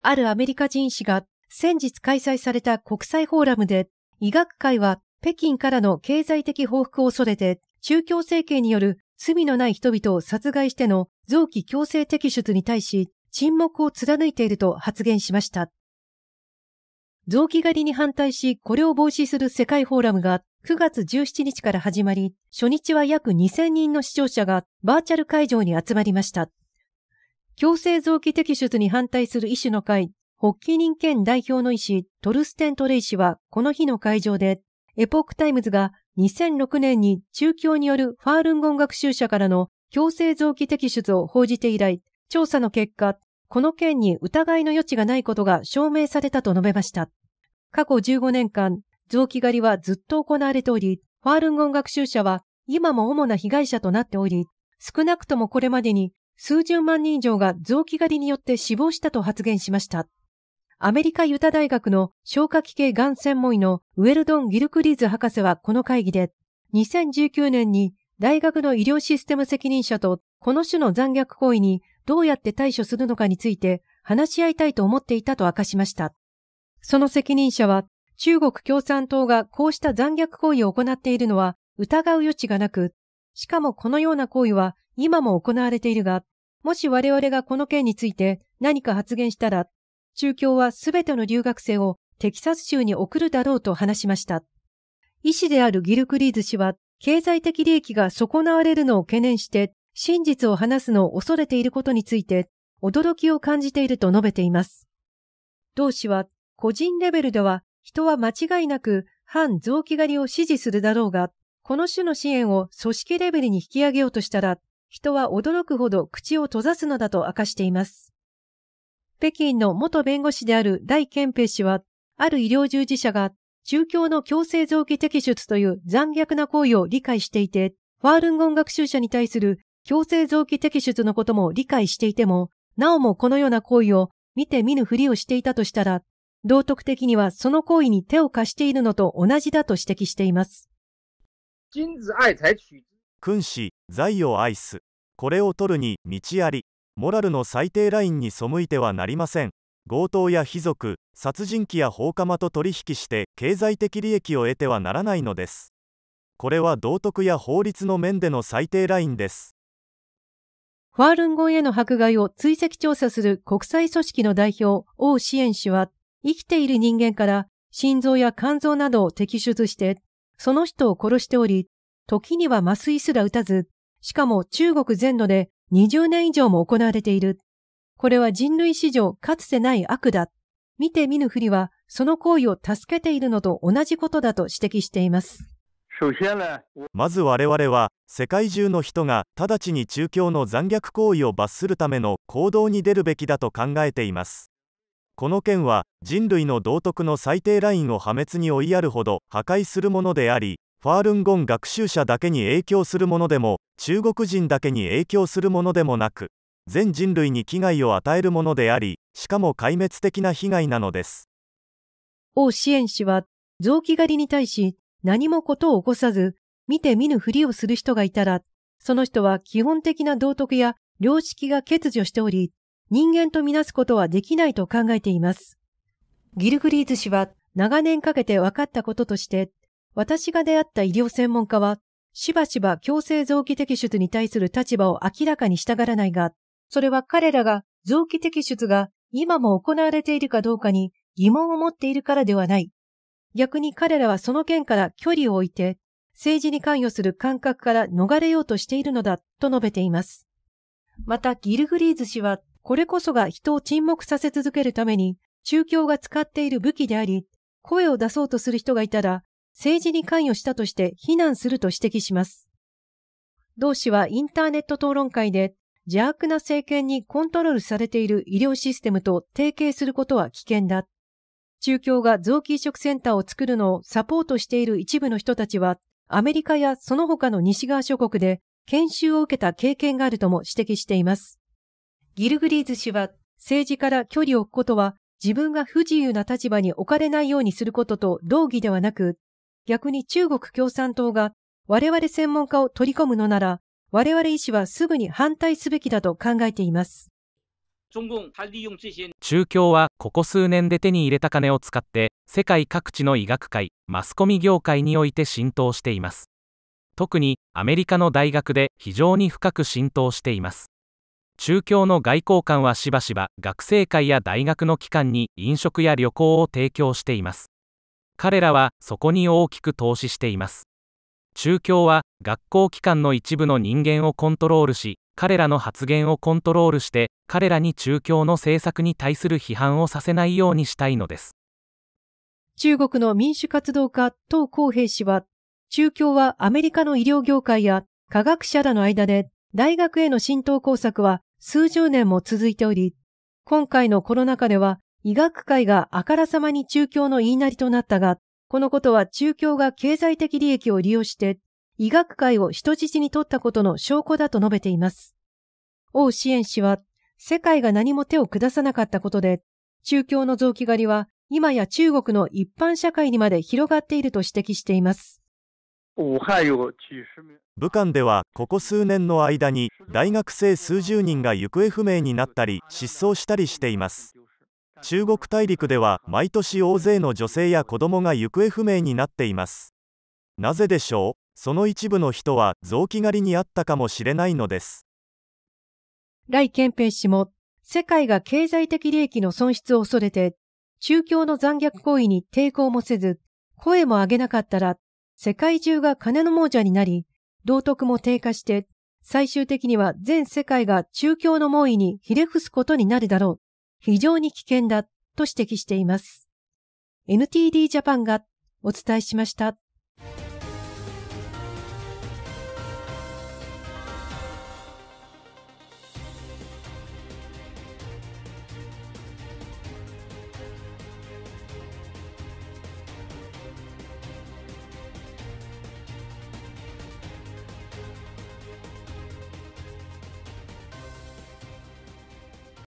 あるアメリカ人師が先日開催された国際フォーラムで医学界は北京からの経済的報復を恐れて中共政権による罪のない人々を殺害しての臓器強制摘出に対し沈黙を貫いていると発言しました。臓器狩りに反対し、これを防止する世界フォーラムが9月17日から始まり、初日は約2000人の視聴者がバーチャル会場に集まりました。強制臓器摘出に反対する医師の会、発起人兼代表の医師、トルステン・トレイ氏は、この日の会場で、エポックタイムズが2006年に中共によるファールンゴン学習者からの強制臓器摘出を報じて以来、調査の結果、この件に疑いの余地がないことが証明されたと述べました。過去15年間、臓器狩りはずっと行われており、ファールンゴン学習者は今も主な被害者となっており、少なくともこれまでに数十万人以上が臓器狩りによって死亡したと発言しました。アメリカユタ大学の消化器系がん専門医のウェルドン・ギルクリーズ博士はこの会議で、2019年に大学の医療システム責任者とこの種の残虐行為にどうやって対処するのかについて話し合いたいと思っていたと明かしました。その責任者は中国共産党がこうした残虐行為を行っているのは疑う余地がなく、しかもこのような行為は今も行われているが、もし我々がこの件について何か発言したら、中共はすべての留学生をテキサス州に送るだろうと話しました。医師であるギルクリーズ氏は、経済的利益が損なわれるのを懸念して、真実を話すのを恐れていることについて、驚きを感じていると述べています。同氏は、個人レベルでは、人は間違いなく反臓器狩りを支持するだろうが、この種の支援を組織レベルに引き上げようとしたら、人は驚くほど口を閉ざすのだと明かしています。北京の元弁護士である大憲兵氏は、ある医療従事者が中共の強制臓器摘出という残虐な行為を理解していて、ファールンゴン学習者に対する強制臓器摘出のことも理解していても、なおもこのような行為を見て見ぬふりをしていたとしたら、道徳的にはその行為に手を貸しているのと同じだと指摘しています。金子愛才取君子財を愛すこれを取るに道ありモラルの最低ラインに背いてはなりません強盗や非族殺人鬼や放火魔と取引して経済的利益を得てはならないのですこれは道徳や法律の面での最低ラインですファールンゴンへの迫害を追跡調査する国際組織の代表王支援氏は生きている人間から心臓や肝臓などを摘出してその人を殺しており時には麻酔すら打たず、しかも中国全土で20年以上も行われている。これは人類史上かつてない悪だ。見て見ぬふりは、その行為を助けているのと同じことだと指摘しています。まず我々は世界中の人が直ちに中共の残虐行為を罰するための行動に出るべきだと考えていますこの件は人類の道徳の最低ラインを破滅に追いやるほど破壊するものでありファールンゴン学習者だけに影響するものでも中国人だけに影響するものでもなく全人類に危害を与えるものでありしかも壊滅的な被害なのです王支援氏は臓器狩りに対し何もことを起こさず見て見ぬふりをする人がいたらその人は基本的な道徳や良識が欠如しており人間とみなすことはできないと考えていますギルグリーズ氏は長年かけて分かったこととして私が出会った医療専門家は、しばしば強制臓器摘出に対する立場を明らかにしたがらないが、それは彼らが臓器摘出が今も行われているかどうかに疑問を持っているからではない。逆に彼らはその件から距離を置いて、政治に関与する感覚から逃れようとしているのだ、と述べています。また、ギルグリーズ氏は、これこそが人を沈黙させ続けるために、中共が使っている武器であり、声を出そうとする人がいたら、政治に関与したとして非難すると指摘します。同氏はインターネット討論会で邪悪な政権にコントロールされている医療システムと提携することは危険だ。中共が臓器移植センターを作るのをサポートしている一部の人たちは、アメリカやその他の西側諸国で研修を受けた経験があるとも指摘しています。ギルグリーズ氏は、政治から距離を置くことは自分が不自由な立場に置かれないようにすることと同義ではなく、逆に中国共産党が我々専門家を取り込むのなら、我々医師はすぐに反対すべきだと考えています。中共はここ数年で手に入れた金を使って世界各地の医学界マスコミ業界において浸透しています特にアメリカの大学で非常に深く浸透しています中共の外交官はしばしば学生会や大学の機関に飲食や旅行を提供しています彼らはそこに大きく投資しています中共は学校機関の一部の人間をコントロールし彼らの発言をコントロールして彼らに中共の政策に対する批判をさせないようにしたいのです中国の民主活動家唐康平氏は中共はアメリカの医療業界や科学者らの間で大学への浸透工作は数十年も続いており今回のコロナ禍では医学界があからさまに中共の言いなりとなったが、このことは中共が経済的利益を利用して医学界を人質に取ったことの証拠だと述べています。王支援氏は、世界が何も手を下さなかったことで、中共の臓器狩りは今や中国の一般社会にまで広がっていると指摘しています。武漢ではここ数年の間に大学生数十人が行方不明になったり失踪したりしています。中国大陸では毎年大勢の女性や子供が行方不明になっていますなぜでしょうその一部の人は臓器狩りにあったかもしれないのです来憲兵氏も世界が経済的利益の損失を恐れて中共の残虐行為に抵抗もせず声も上げなかったら世界中が金の亡者になり道徳も低下して最終的には全世界が中共の猛威にひれ伏すことになるだろう非常に危険だと指摘しています。NTD ジャパンがお伝えしました。